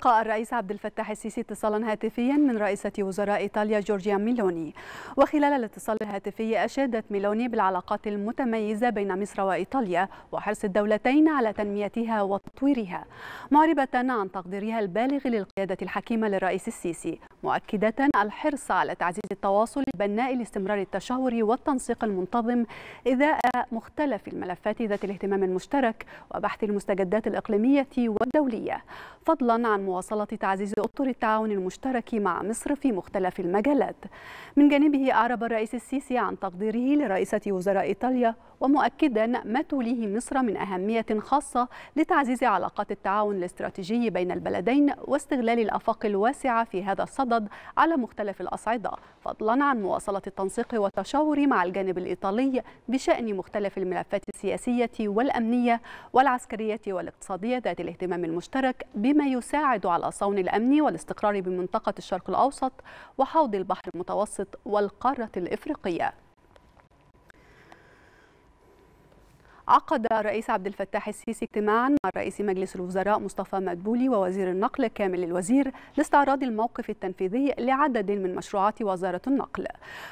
تلقى الرئيس عبد الفتاح السيسي اتصالا هاتفيا من رئيسة وزراء إيطاليا جورجيا ميلوني وخلال الاتصال الهاتفي أشادت ميلوني بالعلاقات المتميزة بين مصر وإيطاليا وحرص الدولتين على تنميتها وتطويرها معربة عن تقديرها البالغ للقيادة الحكيمة للرئيس السيسي مؤكدة الحرص على تعزيز التواصل البناء لاستمرار التشاور والتنسيق المنتظم إذاء مختلف الملفات ذات الاهتمام المشترك وبحث المستجدات الإقليمية والدولية فضلا عن مواصلة تعزيز أطر التعاون المشترك مع مصر في مختلف المجالات من جانبه أعرب الرئيس السيسي عن تقديره لرئيسة وزراء إيطاليا ومؤكدا ما توليه مصر من أهمية خاصة لتعزيز علاقات التعاون الاستراتيجي بين البلدين واستغلال الآفاق الواسعة في هذا الصدد على مختلف الأصعدة فضلا عن مواصلة التنسيق والتشاور مع الجانب الإيطالي بشأن مختلف الملفات السياسية والأمنية والعسكرية والاقتصادية ذات الاهتمام المشترك بما يساعد يساعد على صون الأمن والاستقرار بمنطقة الشرق الأوسط وحوض البحر المتوسط والقارة الإفريقية عقد الرئيس عبد الفتاح السيسي اجتماعا مع رئيس مجلس الوزراء مصطفى مدبولي ووزير النقل كامل الوزير لاستعراض الموقف التنفيذي لعدد من مشروعات وزارة النقل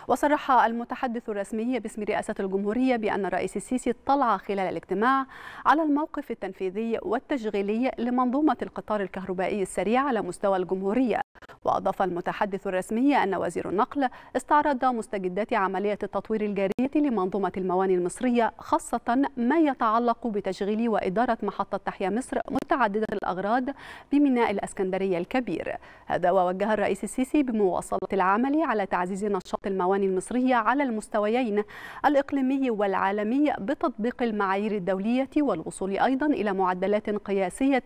وصرح المتحدث الرسمي باسم رئاسة الجمهورية بأن الرئيس السيسي اطلع خلال الاجتماع على الموقف التنفيذي والتشغيلي لمنظومة القطار الكهربائي السريع على مستوى الجمهورية وأضاف المتحدث الرسمي أن وزير النقل استعرض مستجدات عملية التطوير الجارية لمنظومة المواني المصرية خاصة ما يتعلق بتشغيل وإدارة محطة تحيا مصر متعددة الأغراض بميناء الأسكندرية الكبير هذا ووجه الرئيس السيسي بمواصلة العمل على تعزيز نشاط المواني المصرية على المستويين الإقليمي والعالمي بتطبيق المعايير الدولية والوصول أيضا إلى معدلات قياسية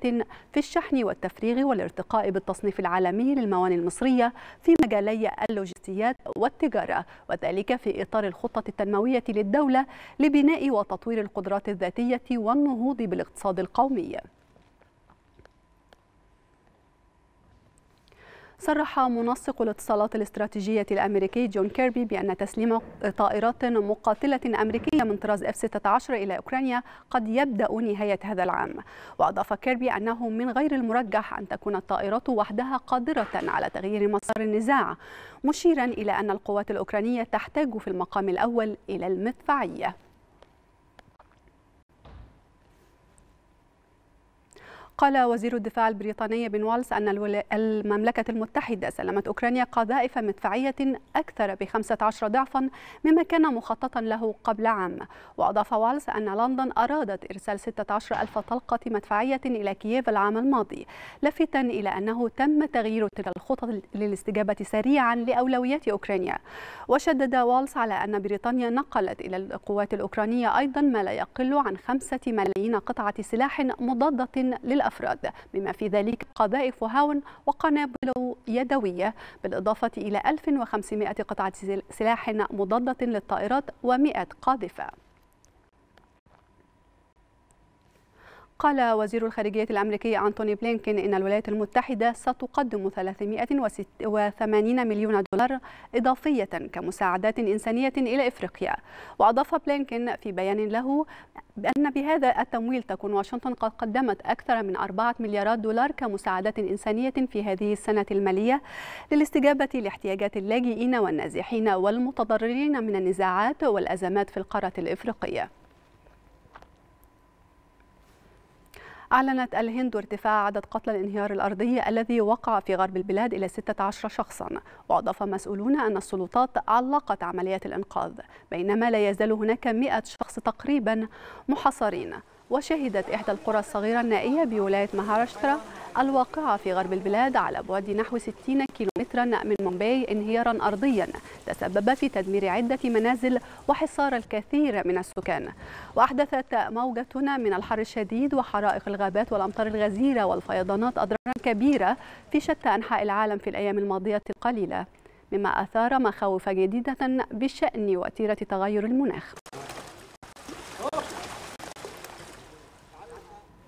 في الشحن والتفريغ والارتقاء بالتصنيف العالمي للمواني المصرية في مجالي اللوجستيات والتجارة وذلك في إطار الخطة التنموية للدولة لبناء وتطوير القدرات القدرات الذاتية والنهوض بالاقتصاد القومي صرح منسق الاتصالات الاستراتيجية الأمريكي جون كيربي بأن تسليم طائرات مقاتلة أمريكية من طراز F-16 إلى أوكرانيا قد يبدأ نهاية هذا العام وأضاف كيربي أنه من غير المرجح أن تكون الطائرات وحدها قادرة على تغيير مسار النزاع مشيرا إلى أن القوات الأوكرانية تحتاج في المقام الأول إلى المدفعية قال وزير الدفاع البريطاني بن والس أن المملكة المتحدة سلمت أوكرانيا قذائف مدفعية أكثر ب 15 ضعفا مما كان مخططا له قبل عام وأضاف والس أن لندن أرادت إرسال 16 ألف طلقة مدفعية إلى كييف العام الماضي لافتا إلى أنه تم تغيير تلك الخطط للاستجابة سريعا لأولويات أوكرانيا وشدد والس على أن بريطانيا نقلت إلى القوات الأوكرانية أيضا ما لا يقل عن خمسة ملايين قطعة سلاح مضادة للأفضل الأفراد بما في ذلك قذائف هاون وقنابل يدوية بالإضافة إلى 1500 قطعة سلاح مضادة للطائرات و100 قاذفة قال وزير الخارجية الأمريكي أنتوني بلينكين إن الولايات المتحدة ستقدم 380 مليون دولار إضافية كمساعدات إنسانية إلى إفريقيا وأضاف بلينكين في بيان له بأن بهذا التمويل تكون واشنطن قد قدمت أكثر من 4 مليارات دولار كمساعدات إنسانية في هذه السنة المالية للاستجابة لاحتياجات اللاجئين والنازحين والمتضررين من النزاعات والأزمات في القارة الإفريقية أعلنت الهند ارتفاع عدد قتلى الانهيار الأرضي الذي وقع في غرب البلاد إلى 16 شخصا وأضاف مسؤولون أن السلطات علقت عمليات الإنقاذ بينما لا يزال هناك 100 شخص تقريبا محاصرين وشهدت إحدى القرى الصغيرة النائية بولاية مهاراشترا الواقعة في غرب البلاد على بعد نحو 60 كيلومترا من مومباي انهيارا أرضيا تسبب في تدمير عدة منازل وحصار الكثير من السكان وأحدثت موجة من الحر الشديد وحرائق الغابات والأمطار الغزيرة والفيضانات أضرارا كبيرة في شتى أنحاء العالم في الأيام الماضية القليلة مما أثار مخاوف جديدة بشأن وتيرة تغير المناخ